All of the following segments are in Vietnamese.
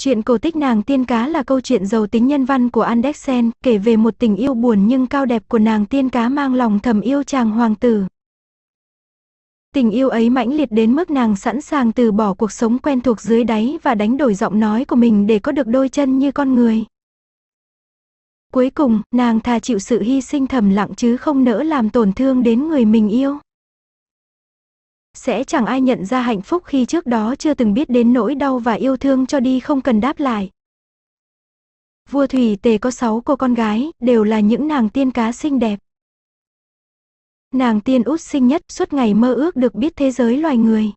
Chuyện cổ tích nàng tiên cá là câu chuyện giàu tính nhân văn của Andersen, kể về một tình yêu buồn nhưng cao đẹp của nàng tiên cá mang lòng thầm yêu chàng hoàng tử. Tình yêu ấy mãnh liệt đến mức nàng sẵn sàng từ bỏ cuộc sống quen thuộc dưới đáy và đánh đổi giọng nói của mình để có được đôi chân như con người. Cuối cùng, nàng thà chịu sự hy sinh thầm lặng chứ không nỡ làm tổn thương đến người mình yêu sẽ chẳng ai nhận ra hạnh phúc khi trước đó chưa từng biết đến nỗi đau và yêu thương cho đi không cần đáp lại. Vua Thủy Tề có 6 cô con gái, đều là những nàng tiên cá xinh đẹp. Nàng tiên út sinh nhất suốt ngày mơ ước được biết thế giới loài người.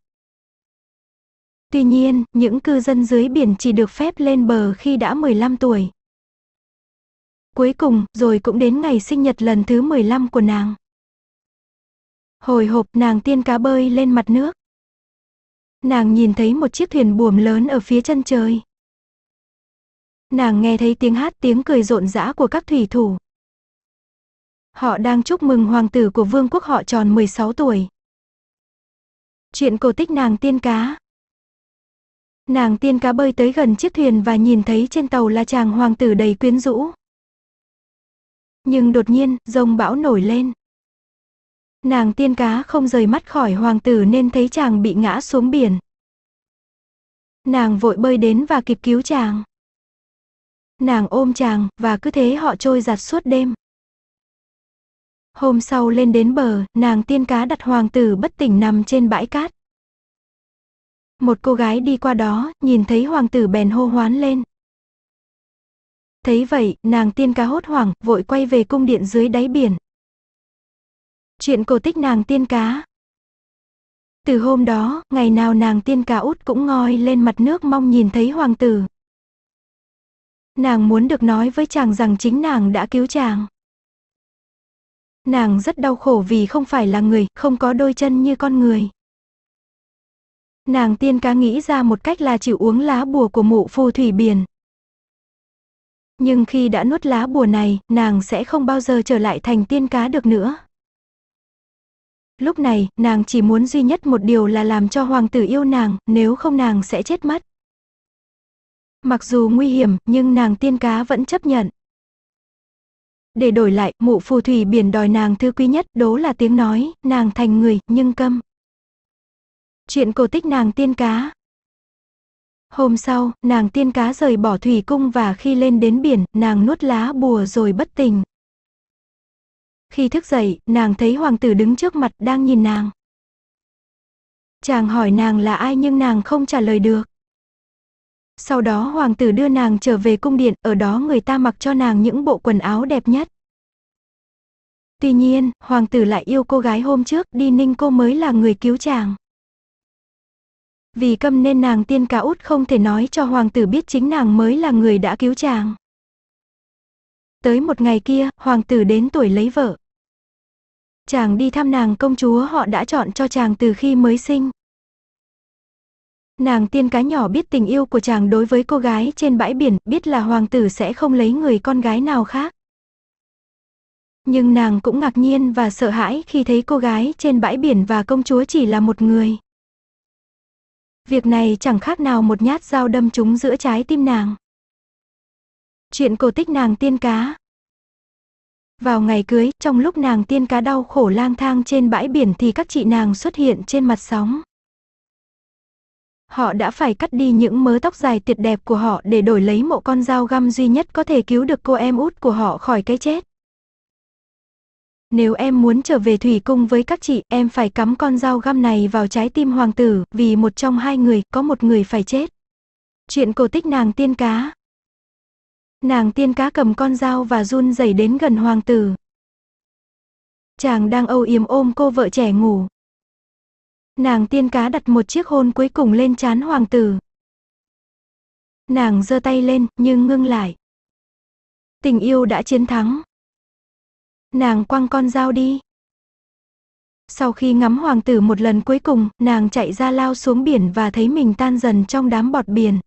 Tuy nhiên, những cư dân dưới biển chỉ được phép lên bờ khi đã 15 tuổi. Cuối cùng, rồi cũng đến ngày sinh nhật lần thứ 15 của nàng. Hồi hộp nàng tiên cá bơi lên mặt nước. Nàng nhìn thấy một chiếc thuyền buồm lớn ở phía chân trời. Nàng nghe thấy tiếng hát tiếng cười rộn rã của các thủy thủ. Họ đang chúc mừng hoàng tử của vương quốc họ tròn 16 tuổi. Chuyện cổ tích nàng tiên cá Nàng tiên cá bơi tới gần chiếc thuyền và nhìn thấy trên tàu là chàng hoàng tử đầy quyến rũ. Nhưng đột nhiên, rông bão nổi lên nàng tiên cá không rời mắt khỏi hoàng tử nên thấy chàng bị ngã xuống biển. Nàng vội bơi đến và kịp cứu chàng. Nàng ôm chàng, và cứ thế họ trôi giặt suốt đêm. Hôm sau lên đến bờ, nàng tiên cá đặt hoàng tử bất tỉnh nằm trên bãi cát. Một cô gái đi qua đó, nhìn thấy hoàng tử bèn hô hoán lên. Thấy vậy, nàng tiên cá hốt hoảng, vội quay về cung điện dưới đáy biển, Chuyện cổ tích nàng tiên cá. Từ hôm đó, ngày nào nàng tiên cá út cũng ngoi lên mặt nước mong nhìn thấy hoàng tử. Nàng muốn được nói với chàng rằng chính nàng đã cứu chàng. Nàng rất đau khổ vì không phải là người, không có đôi chân như con người. Nàng tiên cá nghĩ ra một cách là chịu uống lá bùa của mụ phù thủy biển. Nhưng khi đã nuốt lá bùa này, nàng sẽ không bao giờ trở lại thành tiên cá được nữa. Lúc này, nàng chỉ muốn duy nhất một điều là làm cho hoàng tử yêu nàng, nếu không nàng sẽ chết mất. Mặc dù nguy hiểm, nhưng nàng tiên cá vẫn chấp nhận. Để đổi lại, mụ phù thủy biển đòi nàng thư quý nhất, đố là tiếng nói, nàng thành người, nhưng câm. Chuyện cổ tích nàng tiên cá. Hôm sau, nàng tiên cá rời bỏ thủy cung và khi lên đến biển, nàng nuốt lá bùa rồi bất tỉnh. Khi thức dậy, nàng thấy hoàng tử đứng trước mặt đang nhìn nàng. Chàng hỏi nàng là ai nhưng nàng không trả lời được. Sau đó hoàng tử đưa nàng trở về cung điện, ở đó người ta mặc cho nàng những bộ quần áo đẹp nhất. Tuy nhiên, hoàng tử lại yêu cô gái hôm trước, đi ninh cô mới là người cứu chàng. Vì câm nên nàng tiên cá út không thể nói cho hoàng tử biết chính nàng mới là người đã cứu chàng. Tới một ngày kia, hoàng tử đến tuổi lấy vợ. Chàng đi thăm nàng công chúa họ đã chọn cho chàng từ khi mới sinh. Nàng tiên cá nhỏ biết tình yêu của chàng đối với cô gái trên bãi biển, biết là hoàng tử sẽ không lấy người con gái nào khác. Nhưng nàng cũng ngạc nhiên và sợ hãi khi thấy cô gái trên bãi biển và công chúa chỉ là một người. Việc này chẳng khác nào một nhát dao đâm trúng giữa trái tim nàng. Chuyện cổ tích nàng tiên cá Vào ngày cưới, trong lúc nàng tiên cá đau khổ lang thang trên bãi biển thì các chị nàng xuất hiện trên mặt sóng. Họ đã phải cắt đi những mớ tóc dài tuyệt đẹp của họ để đổi lấy một con dao găm duy nhất có thể cứu được cô em út của họ khỏi cái chết. Nếu em muốn trở về thủy cung với các chị, em phải cắm con dao găm này vào trái tim hoàng tử, vì một trong hai người, có một người phải chết. Chuyện cổ tích nàng tiên cá Nàng tiên cá cầm con dao và run rẩy đến gần hoàng tử. Chàng đang âu yếm ôm cô vợ trẻ ngủ. Nàng tiên cá đặt một chiếc hôn cuối cùng lên trán hoàng tử. Nàng giơ tay lên nhưng ngưng lại. Tình yêu đã chiến thắng. Nàng quăng con dao đi. Sau khi ngắm hoàng tử một lần cuối cùng, nàng chạy ra lao xuống biển và thấy mình tan dần trong đám bọt biển.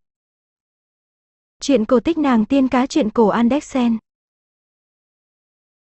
Chuyện cổ tích nàng tiên cá chuyện cổ Andersen